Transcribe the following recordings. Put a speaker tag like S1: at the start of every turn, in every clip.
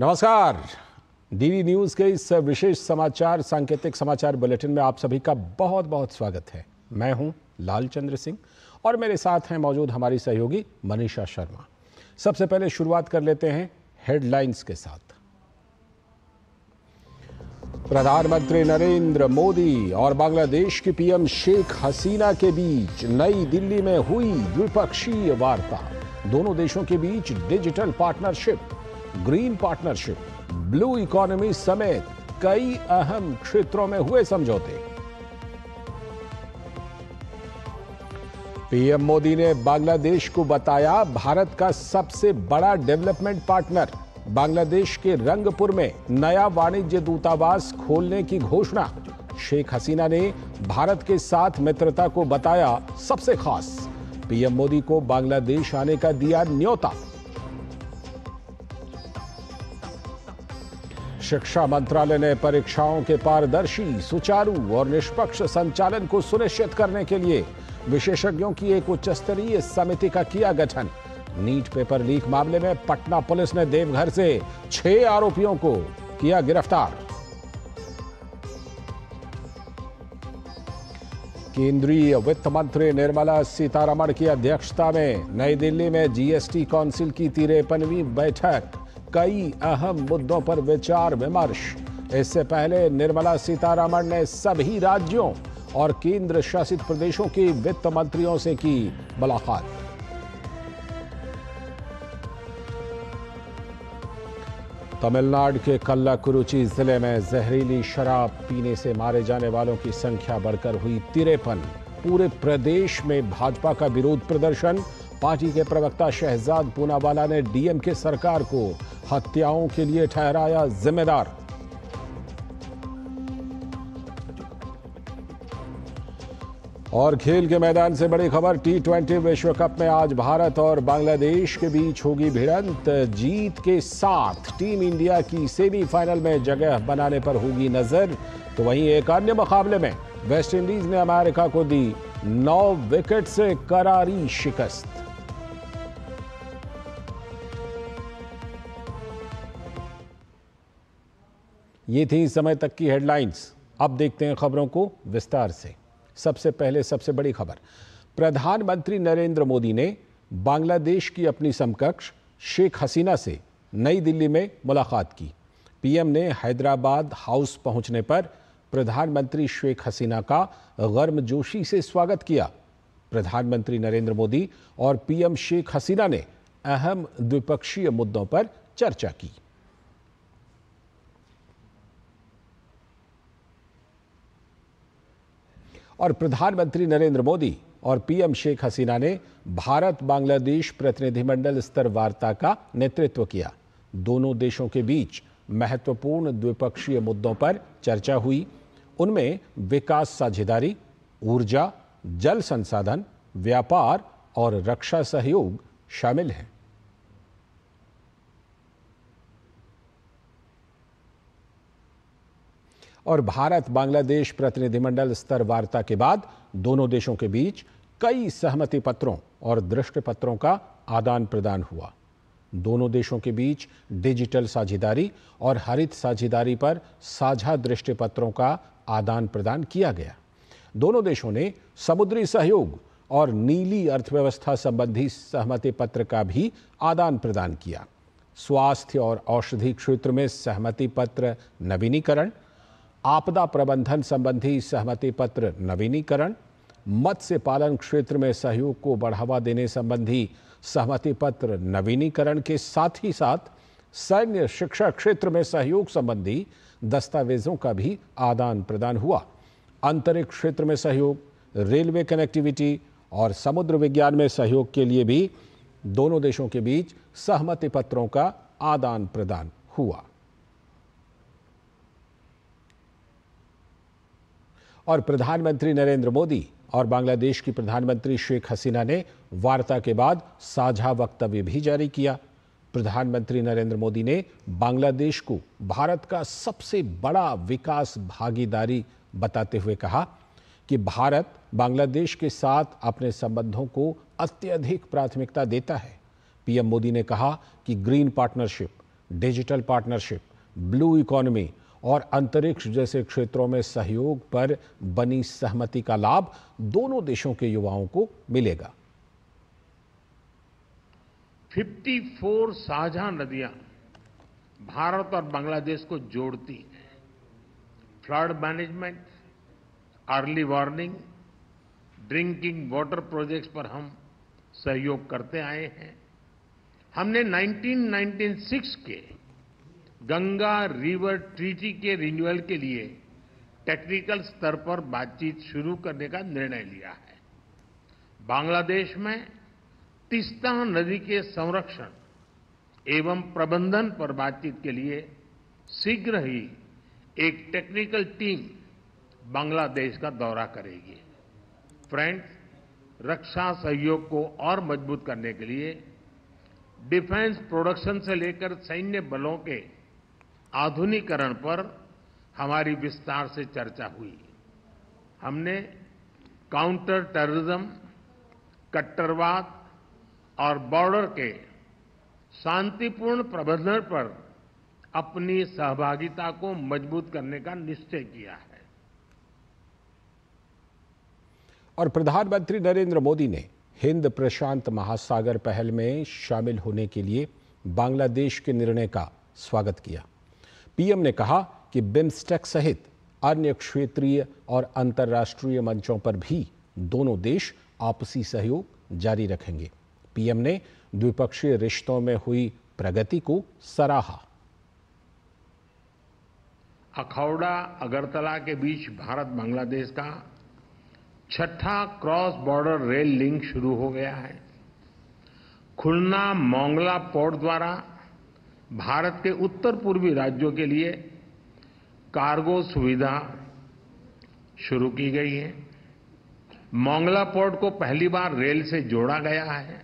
S1: नमस्कार DV news के इस विशेष समाचार सांकेतिक समाचार बुलेटिन में आप सभी का बहुत बहुत स्वागत है मैं हूं लालचंद्र सिंह और मेरे साथ हैं मौजूद हमारी सहयोगी मनीषा शर्मा सबसे पहले शुरुआत कर लेते हैं हेडलाइंस के साथ प्रधानमंत्री नरेंद्र मोदी और बांग्लादेश की पीएम शेख हसीना के बीच नई दिल्ली में हुई द्विपक्षीय वार्ता दोनों देशों के बीच digital partnership green partnership blue economy समेत कई अहम क्षेत्रों में हुए समझौते पीएम मोदी ने बांग्लादेश को बताया भारत का सबसे बड़ा डेवलपमेंट पार्टनर बांग्लादेश के रंगपुर में नया वाणिज्य दूतावास खोलने की घोषणा शेख हसीना ने भारत के साथ मित्रता को बताया सबसे खास पीएम मोदी को बांग्लादेश आने का दिया न्योता शिक्षा मंत्रालय ने परीक्षाओं के पारदर्शी सुचारू और निष्पक्ष संचालन को सुनिश्चित करने के लिए विशेषज्ञों की एक उच्च स्तरीय समिति का किया गठन नीट पेपर लीक मामले में पटना पुलिस ने देवघर से छह आरोपियों को किया गिरफ्तार केंद्रीय वित्त मंत्री निर्मला सीतारमण की अध्यक्षता में नई दिल्ली में जीएसटी काउंसिल की तिरपनवी बैठक कई अहम मुद्दों पर विचार विमर्श इससे पहले निर्मला सीतारमण ने सभी राज्यों और केंद्र शासित प्रदेशों के वित्त मंत्रियों से की मुलाकात तमिलनाडु के कल्लाकुरुचि जिले में जहरीली शराब पीने से मारे जाने वालों की संख्या बढ़कर हुई तिरपन पूरे प्रदेश में भाजपा का विरोध प्रदर्शन पार्टी के प्रवक्ता शहजाद पूनावाला ने डीएम के सरकार को हत्याओं के लिए ठहराया जिम्मेदार और खेल के मैदान से बड़ी खबर टी ट्वेंटी विश्व कप में आज भारत और बांग्लादेश के बीच होगी भिड़ंत जीत के साथ टीम इंडिया की सेमीफाइनल में जगह बनाने पर होगी नजर तो वहीं एक अन्य मुकाबले में वेस्ट इंडीज ने अमेरिका को दी नौ विकेट से करारी शिकस्त ये थी इस समय तक की हेडलाइंस अब देखते हैं खबरों को विस्तार से सबसे पहले सबसे बड़ी खबर प्रधानमंत्री नरेंद्र मोदी ने बांग्लादेश की अपनी समकक्ष शेख हसीना से नई दिल्ली में मुलाकात की पीएम ने हैदराबाद हाउस पहुंचने पर प्रधानमंत्री शेख हसीना का गर्मजोशी से स्वागत किया प्रधानमंत्री नरेंद्र मोदी और पीएम शेख हसीना ने अहम द्विपक्षीय मुद्दों पर चर्चा की और प्रधानमंत्री नरेंद्र मोदी और पीएम शेख हसीना ने भारत बांग्लादेश प्रतिनिधिमंडल स्तर वार्ता का नेतृत्व किया दोनों देशों के बीच महत्वपूर्ण द्विपक्षीय मुद्दों पर चर्चा हुई उनमें विकास साझेदारी ऊर्जा जल संसाधन व्यापार और रक्षा सहयोग शामिल हैं और भारत बांग्लादेश प्रतिनिधिमंडल स्तर वार्ता के बाद दोनों देशों के बीच कई सहमति पत्रों और दृष्टि पत्रों का आदान प्रदान हुआ दोनों देशों के बीच डिजिटल साझेदारी और हरित साझेदारी पर साझा दृष्टि पत्रों का आदान प्रदान किया गया दोनों देशों ने समुद्री सहयोग और नीली अर्थव्यवस्था संबंधी सहमति पत्र का भी आदान प्रदान किया स्वास्थ्य और औषधि क्षेत्र में सहमति पत्र नवीनीकरण आपदा प्रबंधन संबंधी सहमति पत्र नवीनीकरण मत्स्य पालन क्षेत्र में सहयोग को बढ़ावा देने संबंधी सहमति पत्र नवीनीकरण के साथ ही साथ सैन्य शिक्षा क्षेत्र में सहयोग संबंधी दस्तावेजों का भी आदान प्रदान हुआ अंतरिक्ष क्षेत्र में सहयोग रेलवे कनेक्टिविटी और समुद्र विज्ञान में सहयोग के लिए भी दोनों देशों के बीच सहमति पत्रों का आदान प्रदान हुआ और प्रधानमंत्री नरेंद्र मोदी और बांग्लादेश की प्रधानमंत्री शेख हसीना ने वार्ता के बाद साझा वक्तव्य भी जारी किया प्रधानमंत्री नरेंद्र मोदी ने बांग्लादेश को भारत का सबसे बड़ा विकास भागीदारी बताते हुए कहा कि भारत बांग्लादेश के साथ अपने संबंधों को अत्यधिक प्राथमिकता देता है पीएम मोदी ने कहा कि green partnership digital partnership blue economy और अंतरिक्ष जैसे क्षेत्रों में सहयोग पर बनी सहमति का लाभ दोनों देशों के युवाओं को मिलेगा
S2: 54 साझा नदियां भारत और बांग्लादेश को जोड़ती हैं flood management early warning drinking water projects पर हम सहयोग करते आए हैं हमने 1996 के गंगा रिवर ट्रीटी के रिन्यूअल के लिए टेक्निकल स्तर पर बातचीत शुरू करने का निर्णय लिया है बांग्लादेश में तीस्ता नदी के संरक्षण एवं प्रबंधन पर बातचीत के लिए शीघ्र ही एक टेक्निकल टीम बांग्लादेश का दौरा करेगी फ्रेंड्स रक्षा सहयोग को और मजबूत करने के लिए डिफेंस प्रोडक्शन से लेकर सैन्य बलों के आधुनिकरण पर हमारी विस्तार से चर्चा हुई हमने काउंटर टेररिज्म कट्टरवाद और बॉर्डर के शांतिपूर्ण प्रबंधन पर अपनी सहभागिता को मजबूत करने का निश्चय किया है
S1: और प्रधानमंत्री नरेंद्र मोदी ने हिंद प्रशांत महासागर पहल में शामिल होने के लिए बांग्लादेश के निर्णय का स्वागत किया पीएम ने कहा कि बिम्स्टेक सहित अन्य क्षेत्रीय और अंतर्राष्ट्रीय मंचों पर भी दोनों देश आपसी सहयोग जारी रखेंगे पीएम ने द्विपक्षीय रिश्तों में हुई प्रगति को सराहा
S2: अखौड़ा अगरतला के बीच भारत बांग्लादेश का छठा क्रॉस बॉर्डर रेल लिंक शुरू हो गया है खुलना मोंगला पोर्ट द्वारा भारत के उत्तर पूर्वी राज्यों के लिए कार्गो सुविधा शुरू की गई है मोंगला पोर्ट को पहली बार रेल से जोड़ा गया है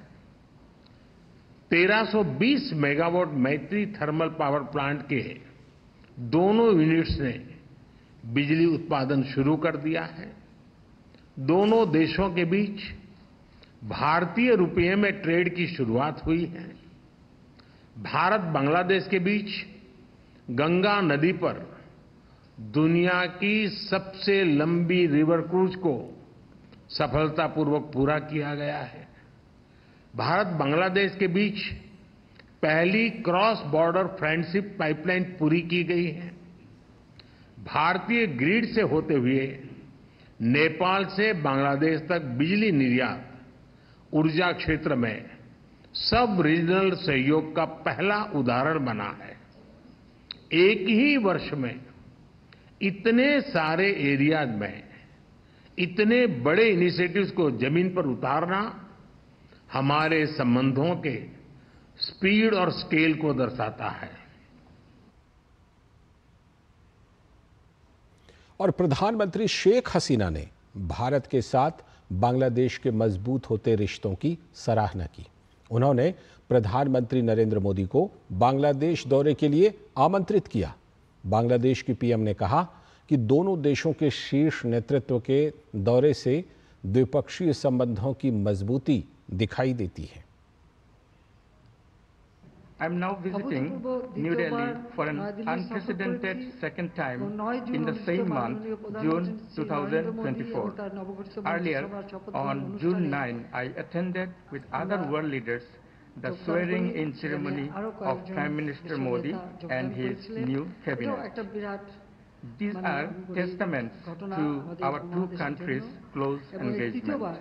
S2: 1320 मेगावाट मैत्री थर्मल पावर प्लांट के दोनों यूनिट्स ने बिजली उत्पादन शुरू कर दिया है दोनों देशों के बीच भारतीय रुपये में ट्रेड की शुरुआत हुई है भारत बांग्लादेश के बीच गंगा नदी पर दुनिया की सबसे लंबी रिवर क्रूज को सफलतापूर्वक पूरा किया गया है भारत बांग्लादेश के बीच पहली क्रॉस बॉर्डर फ्रेंडशिप पाइपलाइन पूरी की गई है भारतीय ग्रिड से होते हुए नेपाल से बांग्लादेश तक बिजली निर्यात ऊर्जा क्षेत्र में सब रीजनल सहयोग का पहला उदाहरण बना है एक ही वर्ष में इतने सारे एरियाज में इतने बड़े इनिशिएटिव्स को जमीन पर उतारना हमारे संबंधों के स्पीड और स्केल को दर्शाता है
S1: और प्रधानमंत्री शेख हसीना ने भारत के साथ बांग्लादेश के मजबूत होते रिश्तों की सराहना की उन्होंने प्रधानमंत्री नरेंद्र मोदी को बांग्लादेश दौरे के लिए आमंत्रित किया बांग्लादेश की पीएम ने कहा कि दोनों देशों के शीर्ष नेतृत्व के दौरे से द्विपक्षीय संबंधों की मजबूती दिखाई देती है
S2: I am now visiting New Delhi for an unprecedented second time in the same month, June 2024. Earlier, on June 9, I attended with other world leaders the swearing-in ceremony of Prime Minister Modi and his new cabinet. These are testaments to our two countries' close engagement.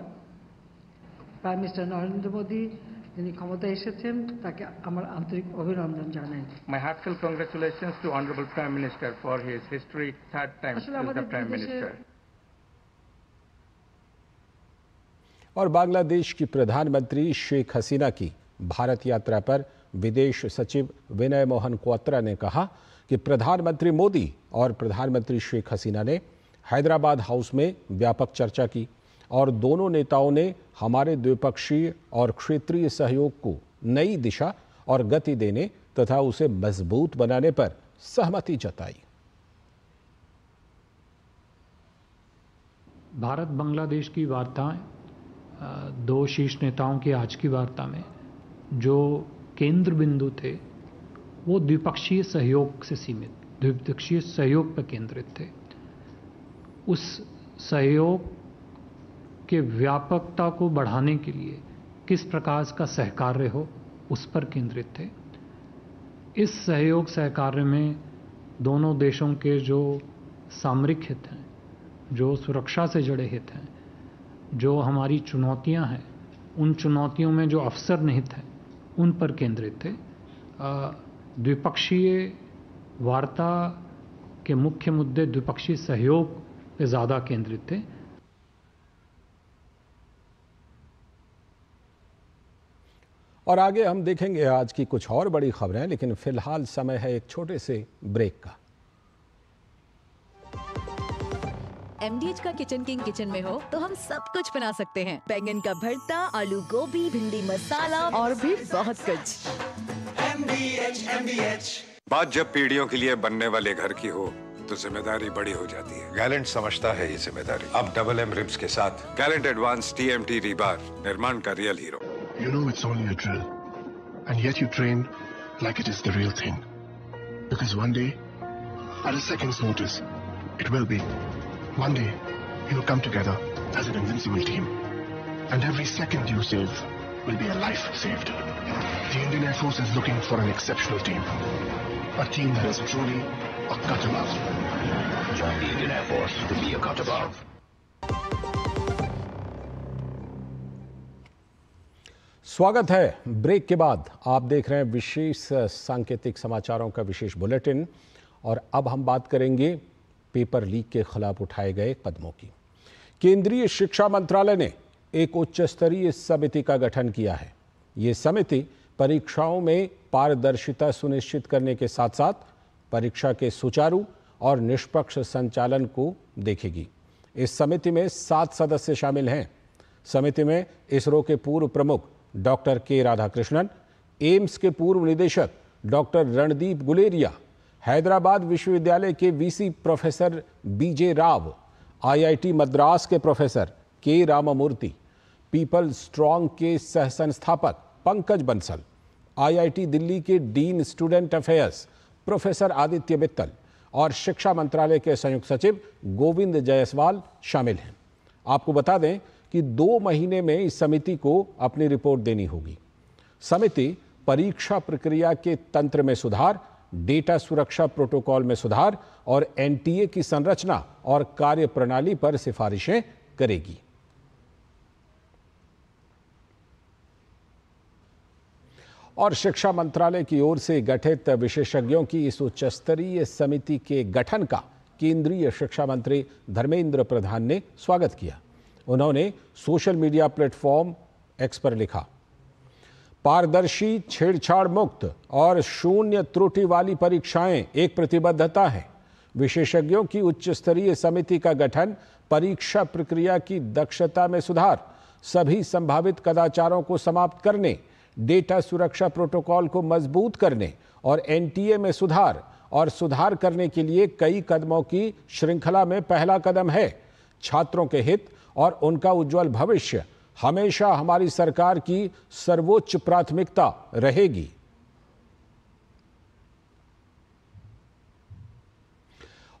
S3: Prime Minister Narendra Modi যিনি ক্ষমতা এসেছেন তাকে আমার আন্তরিক অভিনন্দন জানাই
S2: my heartfelt congratulations to honourable prime minister for his history third time as the prime minister
S1: और बांग्लादेश की प्रधानमंत्री शेख हसीना की भारत यात्रा पर विदेश सचिव विनय मोहन क्वात्रा ने कहा कि प्रधानमंत्री मोदी और प्रधानमंत्री शेख हसीना ने हैदराबाद हाउस में व्यापक चर्चा की और दोनों नेताओं ने हमारे द्विपक्षीय और क्षेत्रीय सहयोग को नई दिशा और गति देने तथा उसे मजबूत बनाने पर सहमति जताई भारत बांग्लादेश की वार्ताएं दो शीर्ष नेताओं की आज की वार्ता में जो केंद्र बिंदु थे वो द्विपक्षीय सहयोग से सीमित द्विपक्षीय सहयोग पर केंद्रित
S2: थे उस सहयोग के व्यापकता को बढ़ाने के लिए किस प्रकार का सहकार्य हो उस पर केंद्रित थे
S1: इस सहयोग सहकार्य में दोनों देशों के जो सामरिक हित हैं जो सुरक्षा से जुड़े हित हैं जो हमारी
S2: चुनौतियां हैं उन चुनौतियों में जो अवसर निहित हैं उन पर केंद्रित थे द्विपक्षीय वार्ता के मुख्य मुद्दे द्विपक्षीय सहयोग पे ज़्यादा केंद्रित थे
S1: और आगे हम देखेंगे आज की कुछ और बड़ी खबरें लेकिन फिलहाल समय है एक छोटे से ब्रेक का
S3: एमडीएच का किचन किंग किचन में हो तो हम सब कुछ बना सकते हैं बैंगन का भरता आलू गोभी भिंडी मसाला और भी बहुत कुछ
S1: एमडीएच एमडीएच बात जब पीढ़ियों के लिए बनने वाले घर की हो तो जिम्मेदारी बड़ी हो जाती है गैलेंट समझता है ये जिम्मेदारी अब डबल एम रिब्स के साथ gallant advance T M T निर्माण का real hero You know it's only a drill. And yet you train like it is the real thing. Because one day, at a second's notice, it will be. One day, you'll come together as an invincible team. And every second you save will be a life saved. The Indian Air Force is looking for an exceptional team. A team that is truly a cut above. Join the Indian Air Force to be a cut above. स्वागत है break के बाद आप देख रहे हैं विशेष सांकेतिक समाचारों का विशेष बुलेटिन और अब हम बात करेंगे पेपर लीक के खिलाफ उठाए गए कदमों की केंद्रीय शिक्षा मंत्रालय ने एक उच्च स्तरीय समिति का गठन किया है ये समिति परीक्षाओं में पारदर्शिता सुनिश्चित करने के साथ साथ परीक्षा के सुचारू और निष्पक्ष संचालन को देखेगी इस समिति में सात सदस्य शामिल हैं समिति में इसरो के पूर्व प्रमुख डॉक्टर के राधाकृष्णन एम्स के पूर्व निदेशक डॉक्टर रणदीप गुलेरिया हैदराबाद विश्वविद्यालय के VC professor B J Rao IIT Madras के प्रोफेसर के रामामूर्ति पीपल स्ट्रांग के सह संस्थापक पंकज बंसल आईआईटी दिल्ली के dean student affairs professor Aditya Mittal और शिक्षा मंत्रालय के संयुक्त सचिव गोविंद जायसवाल शामिल हैं आपको बता दें कि दो महीने में इस समिति को अपनी रिपोर्ट देनी होगी समिति परीक्षा प्रक्रिया के तंत्र में सुधार डेटा सुरक्षा प्रोटोकॉल में सुधार और एनटीए की संरचना और कार्य प्रणाली पर सिफारिशें करेगी और शिक्षा मंत्रालय की ओर से गठित विशेषज्ञों की इस उच्च स्तरीय समिति के गठन का केंद्रीय शिक्षा मंत्री धर्मेंद्र प्रधान ने स्वागत किया उन्होंने सोशल मीडिया प्लेटफॉर्म एक्स पर लिखा पारदर्शी छेड़छाड़ मुक्त और शून्य त्रुटि वाली परीक्षाएं एक प्रतिबद्धता है विशेषज्ञों की उच्च स्तरीय समिति का गठन परीक्षा प्रक्रिया की दक्षता में सुधार सभी संभावित कदाचारों को समाप्त करने डेटा सुरक्षा प्रोटोकॉल को मजबूत करने और एनटीए में सुधार और सुधार करने के लिए कई कदमों की श्रृंखला में पहला कदम है छात्रों के हित और उनका उज्जवल भविष्य हमेशा हमारी सरकार की सर्वोच्च प्राथमिकता रहेगी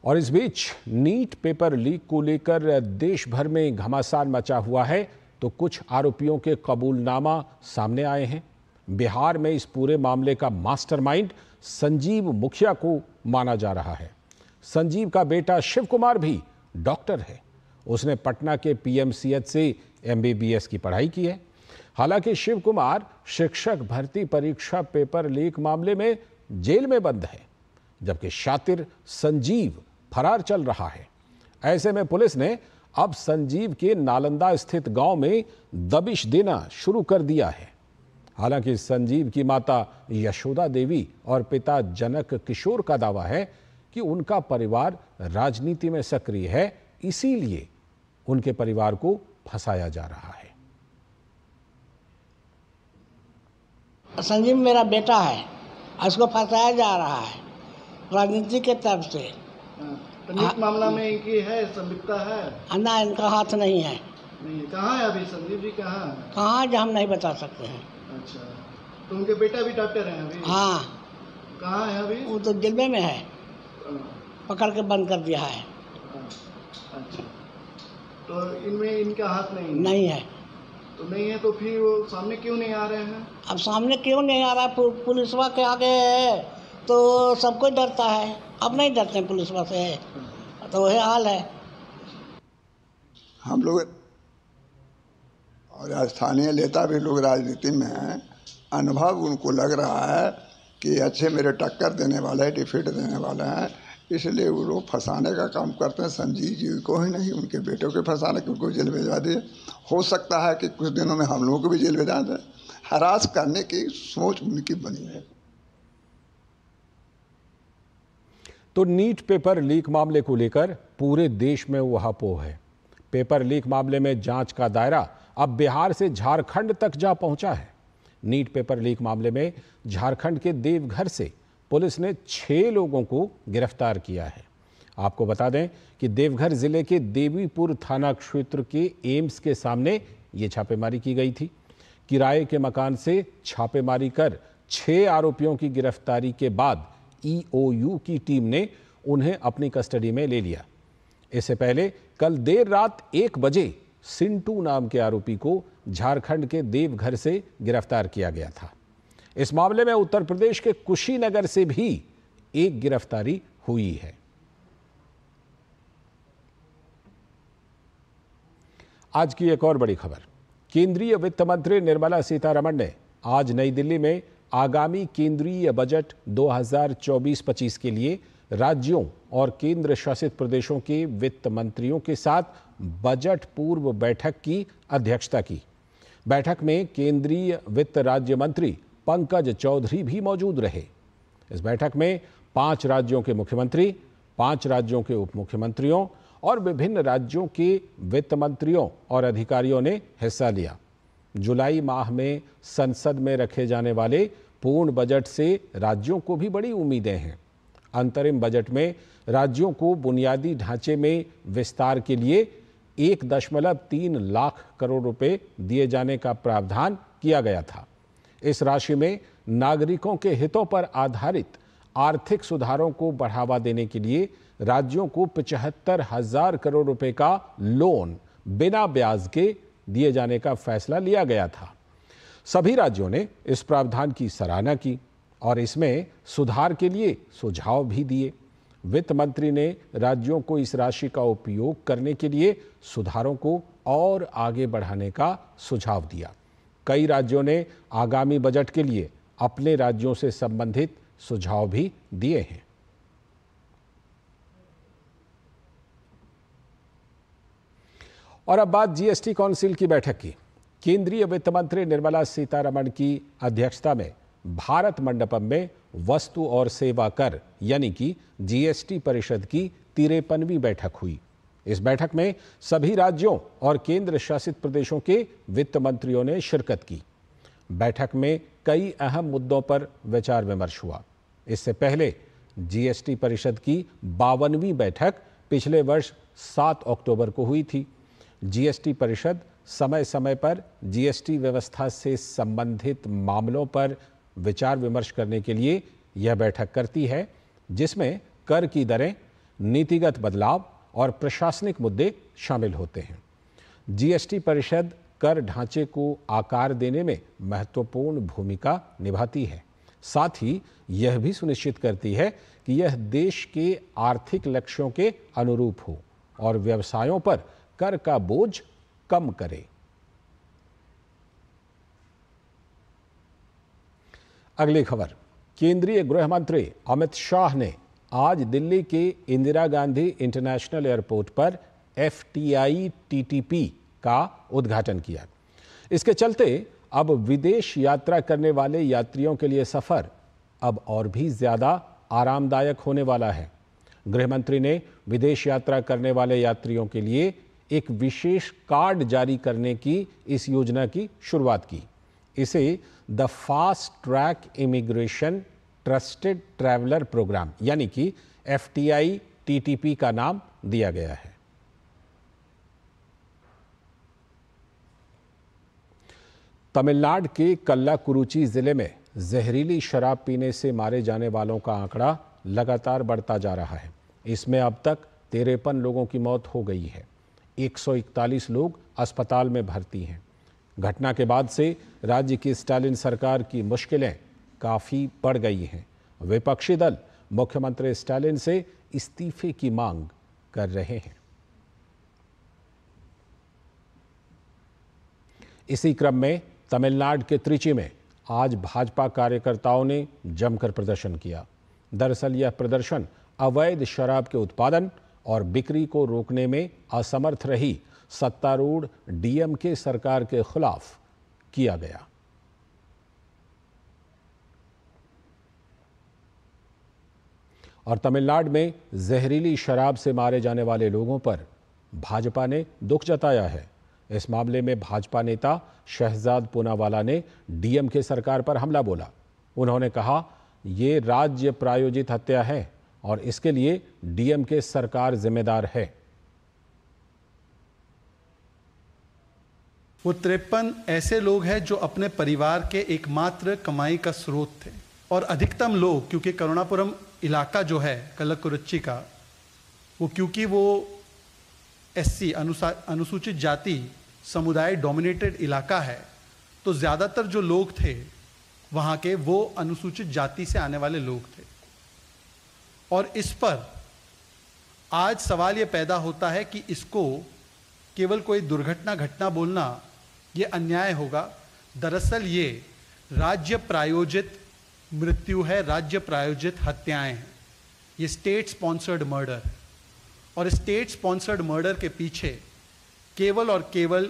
S1: और इस बीच नीट पेपर लीक को लेकर देश भर में घमासान मचा हुआ है तो कुछ आरोपियों के कबूलनामा सामने आए हैं बिहार में इस पूरे मामले का मास्टरमाइंड संजीव मुखिया को माना जा रहा है संजीव का बेटा शिव कुमार भी डॉक्टर है उसने पटना के पीएमसीएच से एम की पढ़ाई की है हालांकि शिव कुमार शिक्षक भर्ती परीक्षा पेपर लीक मामले में जेल में बंद है जबकि शातिर संजीव फरार चल रहा है ऐसे में पुलिस ने अब संजीव के नालंदा स्थित गांव में दबिश देना शुरू कर दिया है हालांकि संजीव की माता यशोदा देवी और पिता जनक किशोर का दावा है कि उनका परिवार राजनीति में सक्रिय है इसीलिए उनके परिवार को फंसाया जा रहा है
S3: संजीव मेरा बेटा है उसको फंसाया जा रहा है राजनीति के तरफ से हाँ, तो मामला में
S2: इनकी है संलिप्तता है
S3: हाँ, ना इनका हाथ नहीं है
S2: नहीं कहाँ है अभी संदीप जी कहाँ
S3: कहाँ जो हम नहीं बता सकते हैं
S2: अच्छा तो उनके बेटा भी डॉक्टर हैं अभी हाँ
S3: कहाँ है अभी वो तो जिले में है हाँ। पकड़ के बंद कर दिया है अच्छा तो इनमें इनका हाथ नहीं है? नहीं है तो नहीं है तो फिर वो सामने क्यों नहीं आ रहे हैं अब सामने क्यों नहीं आ रहा है पुलिसवा के आगे है तो सबको डरता है अब नहीं डरते पुलिसवा से तो वही हाल है
S2: हम लोग और स्थानीय नेता भी लोग राजनीति में हैं अनुभव उनको लग रहा है कि अच्छे मेरे टक्कर देने वाले हैं डिफीट देने वाले हैं इसलिए वो लोग फंसाने का काम करते हैं संजीव जी को ही नहीं उनके बेटों के फंसाने के उनको जेल भेजवा दिए हो सकता है कि कुछ दिनों में हम लोगों को भी जेल भेजा दें हरास करने की सोच उनकी बनी है
S1: तो नीट पेपर लीक मामले को लेकर पूरे देश में पोह है पेपर लीक मामले में जांच का दायरा अब बिहार से झारखंड तक जा पहुंचा है नीट पेपर लीक मामले में झारखंड के देवघर से पुलिस ने छः लोगों को गिरफ्तार किया है आपको बता दें कि देवघर जिले के देवीपुर थाना क्षेत्र के एम्स के सामने ये छापेमारी की गई थी किराए के मकान से छापेमारी कर छः आरोपियों की गिरफ्तारी के बाद ईओयू की टीम ने उन्हें अपनी कस्टडी में ले लिया इससे पहले कल देर रात एक बजे सिंटू नाम के आरोपी को झारखंड के देवघर से गिरफ्तार किया गया था इस मामले में उत्तर प्रदेश के कुशीनगर से भी एक गिरफ्तारी हुई है आज की एक और बड़ी खबर केंद्रीय वित्त मंत्री निर्मला सीतारमण ने आज नई दिल्ली में आगामी केंद्रीय बजट 2024-25 के लिए राज्यों और केंद्र शासित प्रदेशों के वित्त मंत्रियों के साथ बजट पूर्व बैठक की अध्यक्षता की बैठक में केंद्रीय वित्त राज्य मंत्री पंकज चौधरी भी मौजूद रहे इस बैठक में पांच राज्यों के मुख्यमंत्री पांच राज्यों के उप मुख्यमंत्रियों और विभिन्न राज्यों के वित्त मंत्रियों और अधिकारियों ने हिस्सा लिया जुलाई माह में संसद में रखे जाने वाले पूर्ण बजट से राज्यों को भी बड़ी उम्मीदें हैं अंतरिम बजट में राज्यों को बुनियादी ढांचे में विस्तार के लिए एक दशमलव तीन लाख करोड़ रुपए दिए जाने का प्रावधान किया गया था इस राशि में नागरिकों के हितों पर आधारित आर्थिक सुधारों को बढ़ावा देने के लिए राज्यों को पचहत्तर हजार करोड़ रुपए का लोन बिना ब्याज के दिए जाने का फैसला लिया गया था सभी राज्यों ने इस प्रावधान की सराहना की और इसमें सुधार के लिए सुझाव भी दिए वित्त मंत्री ने राज्यों को इस राशि का उपयोग करने के लिए सुधारों को और आगे बढ़ाने का सुझाव दिया कई राज्यों ने आगामी बजट के लिए अपने राज्यों से संबंधित सुझाव भी दिए हैं और अब बात जीएसटी काउंसिल की बैठक की केंद्रीय वित्त मंत्री निर्मला सीतारमण की अध्यक्षता में भारत मंडपम में वस्तु और सेवा कर यानी कि जीएसटी परिषद की तिरपनवीं बैठक हुई इस बैठक में सभी राज्यों और केंद्र शासित प्रदेशों के वित्त मंत्रियों ने शिरकत की बैठक में कई अहम मुद्दों पर विचार विमर्श हुआ इससे पहले जीएसटी परिषद की बावनवीं बैठक पिछले वर्ष 7 अक्टूबर को हुई थी जीएसटी परिषद समय समय पर जीएसटी व्यवस्था से संबंधित मामलों पर विचार विमर्श करने के लिए यह बैठक करती है जिसमें कर की दरें नीतिगत बदलाव और प्रशासनिक मुद्दे शामिल होते हैं जीएसटी परिषद कर ढांचे को आकार देने में महत्वपूर्ण भूमिका निभाती है साथ ही यह भी सुनिश्चित करती है कि यह देश के आर्थिक लक्ष्यों के अनुरूप हो और व्यवसायों पर कर का बोझ कम करे अगली खबर केंद्रीय गृह मंत्री अमित शाह ने आज दिल्ली के इंदिरा गांधी इंटरनेशनल एयरपोर्ट पर एफ टी का उद्घाटन किया इसके चलते अब विदेश यात्रा करने वाले यात्रियों के लिए सफ़र अब और भी ज़्यादा आरामदायक होने वाला है गृहमंत्री ने विदेश यात्रा करने वाले यात्रियों के लिए एक विशेष कार्ड जारी करने की इस योजना की शुरुआत की इसे the fast track immigration trusted traveller programme यानी कि एफ टीटीपी का नाम दिया गया है तमिलनाडु के कल्ला कुरुची जिले में जहरीली शराब पीने से मारे जाने वालों का आंकड़ा लगातार बढ़ता जा रहा है इसमें अब तक तिरपन लोगों की मौत हो गई है 141 लोग अस्पताल में भर्ती हैं घटना के बाद से राज्य की स्टालिन सरकार की मुश्किलें काफ़ी बढ़ गई हैं विपक्षी दल मुख्यमंत्री स्टालिन से इस्तीफे की मांग कर रहे हैं इसी क्रम में तमिलनाडु के त्रिची में आज भाजपा कार्यकर्ताओं ने जमकर प्रदर्शन किया दरअसल यह प्रदर्शन अवैध शराब के उत्पादन और बिक्री को रोकने में असमर्थ रही सत्तारूढ़ डीएमके सरकार के खिलाफ किया गया और तमिलनाडु में जहरीली शराब से मारे जाने वाले लोगों पर भाजपा ने दुख जताया है इस मामले में भाजपा नेता शहजाद पूनावाला ने डीएम के सरकार पर हमला बोला उन्होंने कहा ये राज्य प्रायोजित हत्या है और इसके लिए डीएम के सरकार जिम्मेदार है
S2: वो तिरपन ऐसे लोग हैं जो अपने परिवार के एकमात्र कमाई का स्रोत थे और अधिकतम लोग क्योंकि करुणापुरम इलाका जो है कलकुरुच्ची का वो क्योंकि वो एससी अनुसूचित जाति समुदाय डोमिनेटेड इलाका है तो ज़्यादातर जो लोग थे वहाँ के वो अनुसूचित जाति से आने वाले लोग थे और इस पर आज सवाल ये पैदा होता है कि इसको केवल कोई दुर्घटना घटना बोलना ये अन्याय होगा दरअसल ये राज्य प्रायोजित मृत्यु है राज्य प्रायोजित हत्याएं हैं ये स्टेट स्पॉन्सर्ड मर्डर और स्टेट स्पॉन्सर्ड मर्डर के पीछे केवल और केवल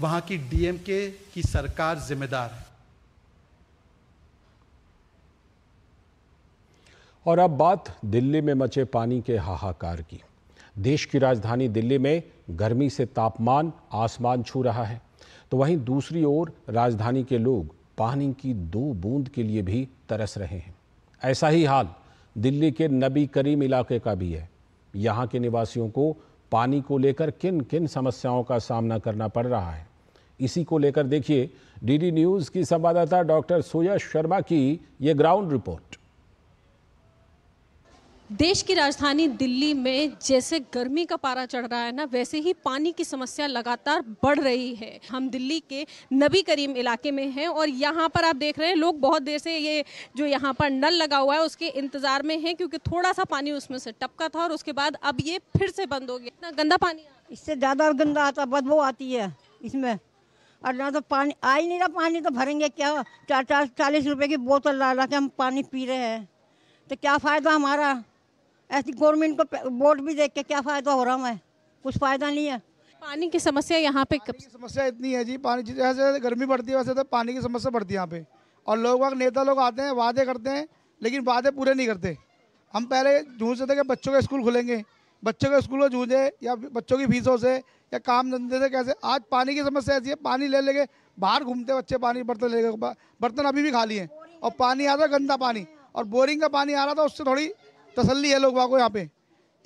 S2: वहां की डीएमके की सरकार जिम्मेदार है
S1: और अब बात दिल्ली में मचे पानी के हाहाकार की देश की राजधानी दिल्ली में गर्मी से तापमान आसमान छू रहा है तो वहीं दूसरी ओर राजधानी के लोग पानी की दो बूंद के लिए भी तरस रहे हैं ऐसा ही हाल दिल्ली के नबी करीम इलाके का भी है यहाँ के निवासियों को पानी को लेकर किन किन समस्याओं का सामना करना पड़ रहा है इसी को लेकर देखिए डीडी न्यूज़ की संवाददाता डॉक्टर सोया शर्मा की ये ग्राउंड रिपोर्ट
S3: देश की राजधानी दिल्ली में जैसे गर्मी का पारा चढ़ रहा है ना वैसे ही पानी की समस्या लगातार बढ़ रही है हम दिल्ली के नबी करीम इलाके में हैं और यहाँ पर आप देख रहे हैं लोग बहुत देर से ये जो यहाँ पर नल लगा हुआ है उसके इंतज़ार में हैं क्योंकि थोड़ा सा पानी उसमें से टपका था और उसके बाद अब ये फिर से बंद हो गया इतना गंदा पानी इससे ज़्यादा गंदा आता बदबू आती है इसमें और ना तो पानी आ ही नहीं रहा पानी तो भरेंगे क्या चार चार चालीस रुपये की बोतल ला ला के हम पानी पी रहे हैं तो क्या फ़ायदा हमारा ऐसी गवर्नमेंट को वोट भी देख के क्या फ़ायदा हो रहा मैं कुछ फ़ायदा नहीं है पानी की समस्या यहाँ पे कब समस्या इतनी है जी पानी जैसे जैसे गर्मी बढ़ती है वैसे तो पानी की समस्या बढ़ती है यहाँ पे और लोग नेता लोग आते हैं वादे करते हैं लेकिन वादे पूरे नहीं करते हम पहले झूझते थे कि बच्चों के स्कूल खुलेंगे बच्चों के स्कूल में जूझे या बच्चों की फीसों से या काम धंधे से कैसे आज पानी की समस्या ऐसी है पानी ले लेके बाहर घूमते बच्चे पानी बर्तन ले बर्तन अभी भी खाली है और पानी आ रहा गंदा पानी और बोरिंग का पानी आ रहा था उससे थोड़ी तसल्ली है लोग को यहाँ पे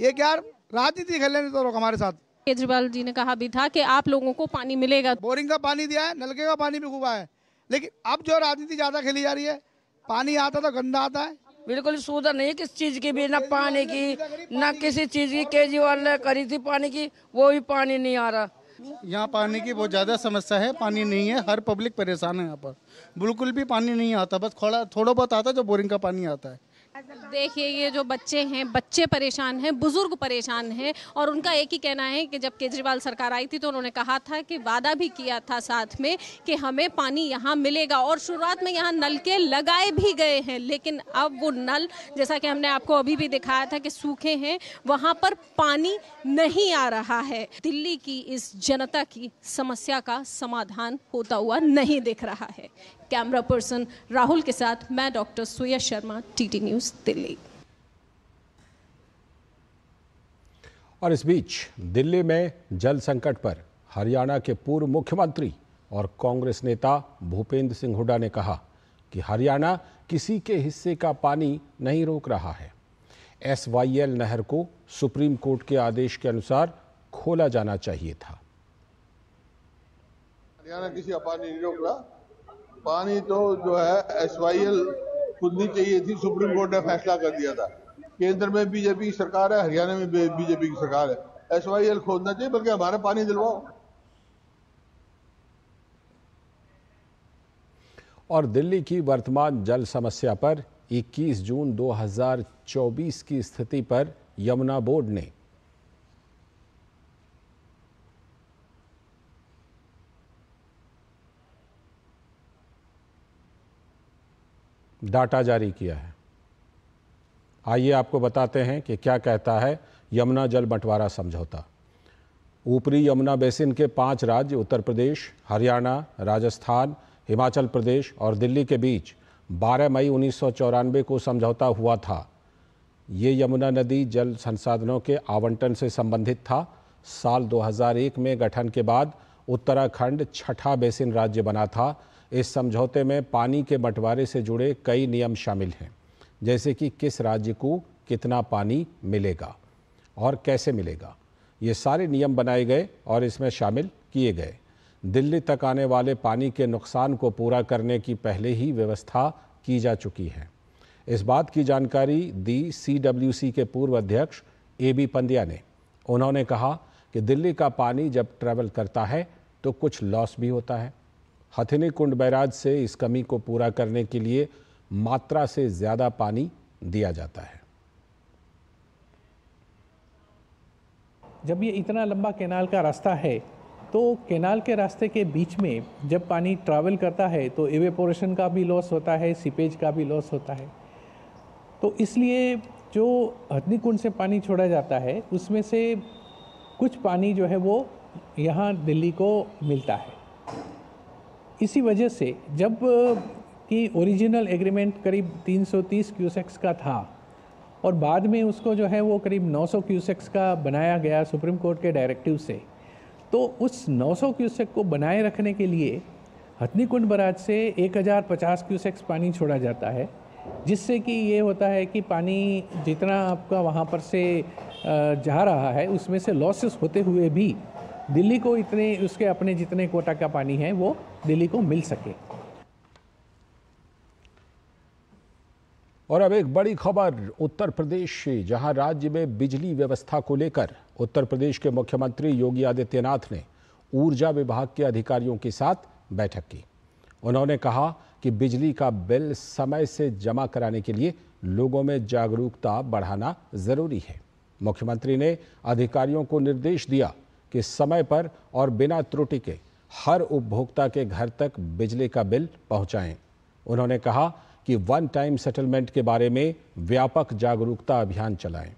S3: ये क्या राजनीति खेलने लेने तो लोग हमारे साथ केजरीवाल जी ने कहा भी था कि आप लोगों को पानी मिलेगा बोरिंग का पानी दिया है नलके का पानी भी खूबा है लेकिन अब जो राजनीति ज्यादा खेली जा रही है पानी आता तो गंदा आता है बिल्कुल सुधर नहीं किस चीज की भी ना पानी की न किसी चीज की केजरीवाल ने करी थी पानी की वो भी पानी नहीं आ रहा
S2: यहाँ पानी की बहुत ज़्यादा समस्या है पानी नहीं है हर पब्लिक परेशान है यहाँ पर बिल्कुल भी पानी नहीं आता बस थोड़ा थोड़ा बहुत आता है जो बोरिंग का पानी आता है
S3: देखिए ये जो बच्चे हैं बच्चे परेशान हैं बुजुर्ग परेशान हैं और उनका एक ही कहना है कि जब केजरीवाल सरकार आई थी तो उन्होंने कहा था कि वादा भी किया था साथ में कि हमें पानी यहाँ मिलेगा और शुरुआत में यहाँ नलके लगाए भी गए हैं लेकिन अब वो नल जैसा कि हमने आपको अभी भी दिखाया था कि सूखे हैं वहाँ पर पानी नहीं आ रहा है दिल्ली की इस जनता की समस्या का समाधान होता हुआ नहीं दिख रहा है कैमरा पर्सन राहुल के साथ मैं डॉक्टर सुया शर्मा टीटी न्यूज़ दिल्ली
S1: और इस बीच दिल्ली में जल संकट पर हरियाणा के पूर्व मुख्यमंत्री और कांग्रेस नेता भूपेंद्र सिंह हुड्डा ने कहा कि हरियाणा किसी के हिस्से का पानी नहीं रोक रहा है एस वाई एल नहर को सुप्रीम कोर्ट के आदेश के अनुसार खोला जाना चाहिए था
S2: हरियाणा किसी का पानी नहीं रोक रहा पानी तो जो है एस वाई एल खुदनी चाहिए थी सुप्रीम कोर्ट ने फैसला कर दिया था केंद्र में बीजेपी की सरकार है हरियाणा में बीजेपी की सरकार है एस वाई एल खोदना चाहिए बल्कि हमारा पानी दिलवाओ
S1: और दिल्ली की वर्तमान जल समस्या पर 21 जून 2024 की स्थिति पर यमुना बोर्ड ने डाटा जारी किया है आइए आपको बताते हैं कि क्या कहता है यमुना जल बंटवारा समझौता ऊपरी यमुना बेसिन के पांच राज्य उत्तर प्रदेश हरियाणा राजस्थान हिमाचल प्रदेश और दिल्ली के बीच 12 मई उन्नीस को समझौता हुआ था ये यमुना नदी जल संसाधनों के आवंटन से संबंधित था साल 2001 में गठन के बाद उत्तराखंड छठा बेसिन राज्य बना था इस समझौते में पानी के बंटवारे से जुड़े कई नियम शामिल हैं जैसे कि किस राज्य को कितना पानी मिलेगा और कैसे मिलेगा ये सारे नियम बनाए गए और इसमें शामिल किए गए दिल्ली तक आने वाले पानी के नुकसान को पूरा करने की पहले ही व्यवस्था की जा चुकी है इस बात की जानकारी दी सी के पूर्व अध्यक्ष ए बी पंड्या ने उन्होंने कहा कि दिल्ली का पानी जब ट्रैवल करता है तो कुछ लॉस भी होता है हथिनी कुंड बैराज से इस कमी को पूरा करने के लिए मात्रा से ज़्यादा पानी दिया जाता है जब ये इतना लंबा केनाल का रास्ता है तो केनाल के रास्ते के बीच में जब पानी ट्रैवल करता है तो एवेपोरेशन का भी लॉस होता है सीपेज का भी लॉस होता है तो इसलिए जो हथनी कुंड से पानी छोड़ा जाता है उसमें से कुछ पानी जो है वो यहाँ दिल्ली को मिलता है इसी वजह से जब कि ओरिजिनल एग्रीमेंट करीब 330 क्यूसेक्स का था और बाद में उसको जो है वो करीब 900 क्यूसेक्स का बनाया गया सुप्रीम कोर्ट के डायरेक्टिव से तो उस 900 क्यूसेक को बनाए रखने के लिए हथनी कुंड बराज से 1050 क्यूसेक्स पानी छोड़ा जाता है जिससे कि ये होता है कि पानी जितना आपका वहाँ पर से जा रहा है उसमें से लॉसेस होते हुए भी दिल्ली को इतने उसके अपने जितने कोटा का पानी है वो दिल्ली को मिल सके और अब एक बड़ी खबर उत्तर प्रदेश से जहां राज्य में बिजली व्यवस्था को लेकर उत्तर प्रदेश के मुख्यमंत्री योगी आदित्यनाथ ने ऊर्जा विभाग के अधिकारियों के साथ बैठक की उन्होंने कहा कि बिजली का बिल समय से जमा कराने के लिए लोगों में जागरूकता बढ़ाना जरूरी है मुख्यमंत्री ने अधिकारियों को निर्देश दिया कि समय पर और बिना त्रुटि के हर उपभोक्ता के घर तक बिजली का बिल पहुंचाएं। उन्होंने कहा कि वन टाइम सेटलमेंट के बारे में व्यापक जागरूकता अभियान चलाएं।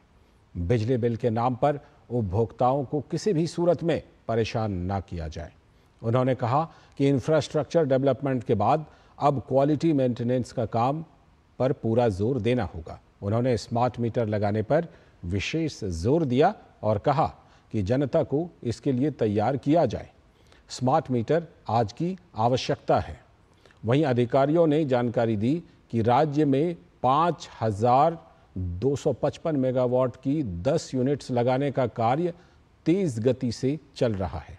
S1: बिजली बिल के नाम पर उपभोक्ताओं को किसी भी सूरत में परेशान ना किया जाए उन्होंने कहा कि इंफ्रास्ट्रक्चर डेवलपमेंट के बाद अब क्वालिटी मेंटेनेंस का काम पर पूरा जोर देना होगा उन्होंने स्मार्ट मीटर लगाने पर विशेष जोर दिया और कहा कि जनता को इसके लिए तैयार किया जाए स्मार्ट मीटर आज की आवश्यकता है वहीं अधिकारियों ने जानकारी दी कि राज्य में 5,255 हजार मेगावाट की 10 यूनिट्स लगाने का कार्य तेज गति से चल रहा है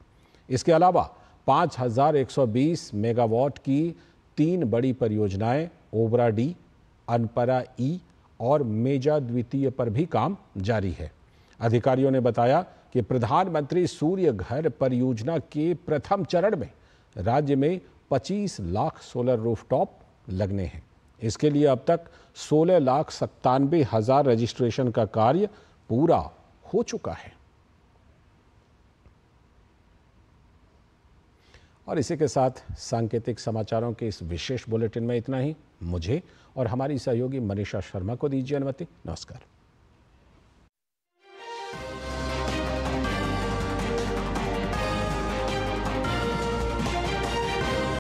S1: इसके अलावा 5120 मेगावाट की तीन बड़ी परियोजनाएं ओबरा डी अनपरा ई और मेजा द्वितीय पर भी काम जारी है अधिकारियों ने बताया कि प्रधानमंत्री सूर्य घर परियोजना के प्रथम चरण में राज्य में 25 लाख सोलर रूफटॉप लगने हैं इसके लिए अब तक सोलह लाख सत्तानबे हजार रजिस्ट्रेशन का कार्य पूरा हो चुका है और इसी के साथ सांकेतिक समाचारों के इस विशेष बुलेटिन में इतना ही मुझे और हमारी सहयोगी मनीषा शर्मा को दीजिए अनुमति नमस्कार